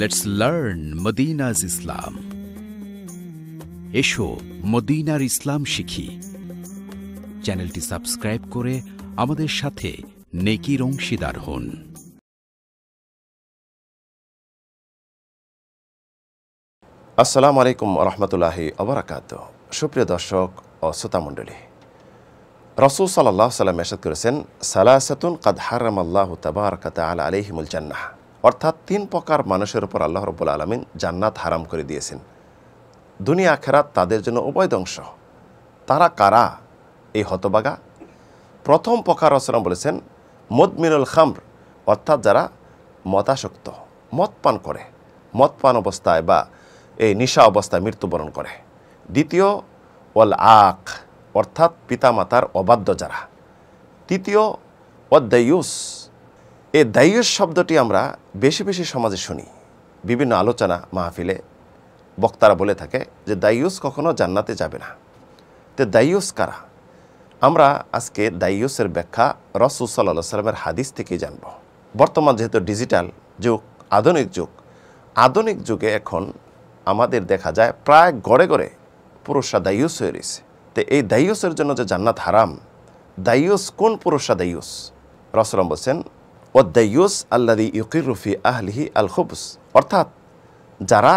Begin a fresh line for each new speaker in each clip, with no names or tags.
let's learn মদিনাজ ইসলাম এসো মদিনার ইসলাম শিখি চ্যানেলটি সাবস্ক্রাইব করে আমাদের সাথে নেকির অংশীদার হন আসসালামু আলাইকুম রহমতুল্লাহি আবরাকাত সুপ্রিয় দর্শক ও শ্রোতামণ্ডলী রসুল সাল্লাহ সাল্লাম এরশাদ করেছেন সালাসাতুন কাদ হারাম আল্লাহ তাবার কাতা আল আলিহিমুল জান্নাহ অর্থাৎ তিন প্রকার মানুষের উপর আল্লাহ রব্বুল আলমিন জান্নাত হারাম করে দিয়েছেন দুনিয়া আখেরাত তাদের জন্য উভয় ধ্বংস তারা কারা এই হতবাগা প্রথম প্রকার রচনা বলেছেন মদমিনুল খাম্র অর্থাৎ যারা মতাসক্ত মদ পান করে মদ পান অবস্থায় বা এই নিশা অবস্থায় মৃত্যুবরণ করে দ্বিতীয় ওল আখ অর্থাৎ পিতামাতার অবাধ্য যারা তৃতীয় অদ্যায়ুস এই দায়ুস শব্দটি আমরা বেশি বেশি সমাজে শুনি বিভিন্ন আলোচনা মাহফিলে বক্তারা বলে থাকে যে দায়ুস কখনো জান্নাতে যাবে না তে দায়ুস কারা আমরা আজকে দায়ুসের ব্যাখ্যা রসুল সাল্লাহ সাল্লামের হাদিস থেকেই জানব বর্তমান যেহেতু ডিজিটাল যুগ আধুনিক যুগ আধুনিক যুগে এখন আমাদের দেখা যায় প্রায় গড়ে গড়ে পুরুষরা দায়ুস হয়ে রয়েছে তো এই দায়ুসের জন্য যে জান্নাত হারাম দায়ুস কোন পুরুষরা দায়ুস রসলম বলছেন ওদ্দাইয়ুস আল্লাদি ইউকিরুফি আহলিহি আল খুবস অর্থাৎ যারা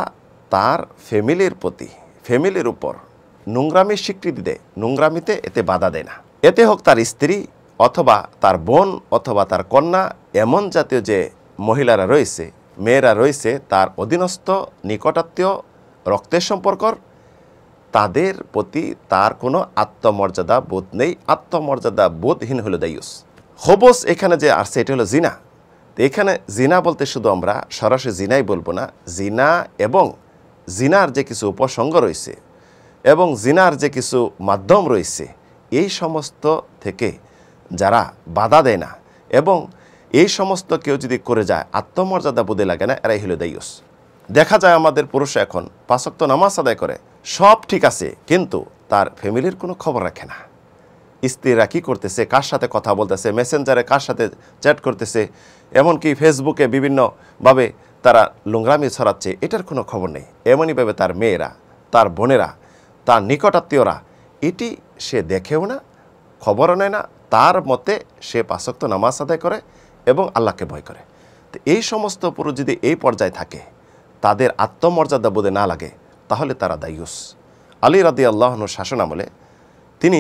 তার ফ্যামিলির প্রতি ফ্যামিলির উপর নোংরামির স্বীকৃতি দেয় নোংরামিতে এতে বাধা দেয় না এতে হোক তার স্ত্রী অথবা তার বোন অথবা তার কন্যা এমন জাতীয় যে মহিলারা রয়েছে মেয়েরা রয়েছে তার অধীনস্থ নিকটাত্মীয় রক্তের সম্পর্কর তাদের প্রতি তার কোনো আত্মমর্যাদা বোধ নেই আত্মমর্যাদা বোধহীন হলো দায়ুস হবস এখানে যে আসছে এটা হলো জিনা তো এখানে জিনা বলতে শুধু আমরা সরাসরি জিনাই বলবো না জিনা এবং জিনার যে কিছু উপসঙ্গ রয়েছে এবং জিনার যে কিছু মাধ্যম রয়েছে এই সমস্ত থেকে যারা বাধা দেয় না এবং এই সমস্ত কেউ যদি করে যায় আত্মমর্যাদা বোধে লাগে না এরাই হলো দায়ুস দেখা যায় আমাদের পুরুষ এখন পাশক্ত নামাজ আদায় করে সব ঠিক আছে কিন্তু তার ফ্যামিলির কোনো খবর রাখে না স্ত্রীরা কী করতেছে কার সাথে কথা বলতেছে মেসেঞ্জারে কার সাথে চ্যাট করতেছে এমনকি ফেসবুকে বিভিন্নভাবে তারা লোংরামি ছড়াচ্ছে এটার কোনো খবর নেই এমনইভাবে তার মেয়েরা তার বোনেরা তার নিকটাত্মীয়রা এটি সে দেখেও না খবরও নেয় না তার মতে সে পাশক্ত নামাজ আদায় করে এবং আল্লাহকে ভয় করে তো এই সমস্ত পুরুষ যদি এই পর্যায়ে থাকে তাদের আত্মমর্যাদা বোধে না লাগে তাহলে তারা দায়ুস আলী রাদি আল্লাহনুর শাসন আমলে তিনি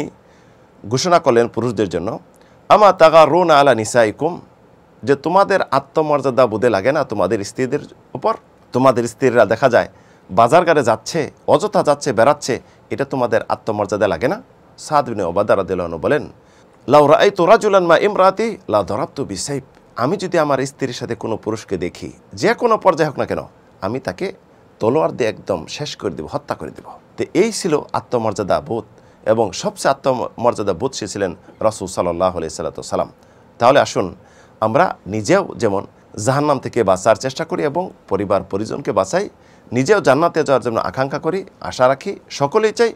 ঘোষণা করলেন পুরুষদের জন্য আমা তাগা রোন আলা নিসাইকুম যে তোমাদের আত্মমর্যাদা বুধে লাগে না তোমাদের স্ত্রীদের উপর তোমাদের স্ত্রীরা দেখা যায় বাজারঘাটে যাচ্ছে অযথা যাচ্ছে বেড়াচ্ছে এটা তোমাদের আত্মমর্যাদা লাগে না সাদবিনে ওবাদারা দিলানো বলেন লাউরা এই তোরা জুলান মা ইমরাতি লা ধরাপ্তু বিসাইপ আমি যদি আমার স্ত্রীর সাথে কোনো পুরুষকে দেখি যে কোনো পর্যায়ে হোক না কেন আমি তাকে তলোয়ার দিয়ে একদম শেষ করে দেব হত্যা করে দেব তো এই ছিল আত্মমর্যাদা বোধ এবং সবচেয়ে আত্মমর্যাদা বোধ সে ছিলেন রসুল সাল্লাহ আলি তাহলে আসুন আমরা নিজেও যেমন জাহান্নাম থেকে বাঁচার চেষ্টা করি এবং পরিবার পরিজনকে বাঁচাই নিজেও জান্নাতে যাওয়ার জন্য আকাঙ্ক্ষা করি আশা রাখি সকলেই চাই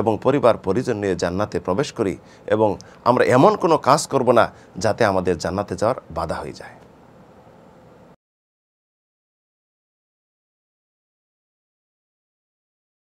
এবং পরিবার পরিজন নিয়ে জান্নাতে প্রবেশ করি এবং আমরা এমন কোনো কাজ করব না যাতে আমাদের জান্নাতে যাওয়ার বাধা হয়ে যায়